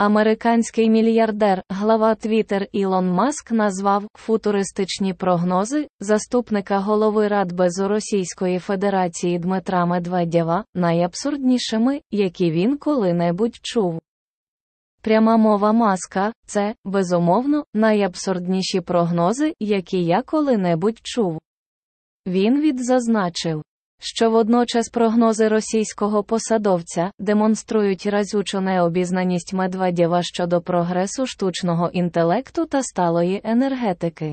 Американський мільярдер, глава Twitter Ілон Маск назвав футуристичні прогнози заступника голови Радбезу Російської Федерації Дмитра Медведєва найабсурднішими, які він коли-небудь чув. Пряма мова маска це, безумовно, найабсурдніші прогнози, які я коли-небудь чув. Він відзазначив що водночас прогнози російського посадовця демонструють разючу необізнаність Медведєва щодо прогресу штучного інтелекту та сталої енергетики.